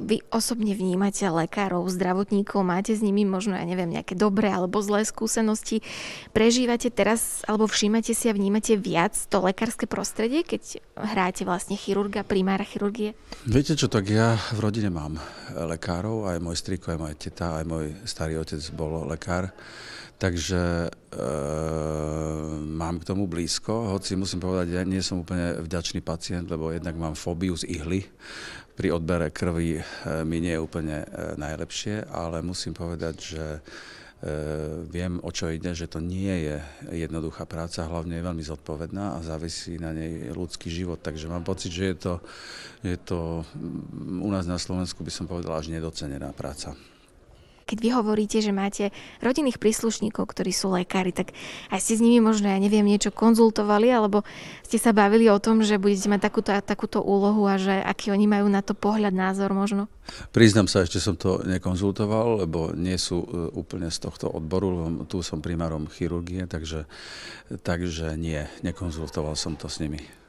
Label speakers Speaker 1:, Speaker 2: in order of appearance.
Speaker 1: vy osobne vnímate lekárov, zdravotníkov? Máte s nimi možno, ja neviem, nejaké dobré alebo zlé skúsenosti? Prežívate teraz, alebo všímate si a vnímate viac to lekárske prostredie, keď hráte vlastne chirurga, primára chirurgie?
Speaker 2: Viete čo, tak ja v rodine mám lekárov, aj môj striko, aj moja teta, aj môj starý otec bol lekár. Takže e, mám k tomu blízko, hoci musím povedať, ja nie som úplne vďačný pacient, lebo jednak mám fóbiu z ihly, pri odbere krvi eh, mi nie je úplne eh, najlepšie, ale musím povedať, že eh, viem, o čo ide, že to nie je jednoduchá práca, hlavne je veľmi zodpovedná a závisí na nej ľudský život. Takže mám pocit, že je to, je to mm, u nás na Slovensku, by som povedal, až nedocenená práca
Speaker 1: keď vy hovoríte, že máte rodinných príslušníkov, ktorí sú lekári, tak aj ste s nimi možno, ja neviem, niečo konzultovali, alebo ste sa bavili o tom, že budete mať takúto, takúto úlohu a že aký oni majú na to pohľad, názor možno?
Speaker 2: Priznám sa, ešte som to nekonzultoval, lebo nie sú e, úplne z tohto odboru, lebo tu som primárom chirurgie, takže, takže nie, nekonzultoval som to s nimi.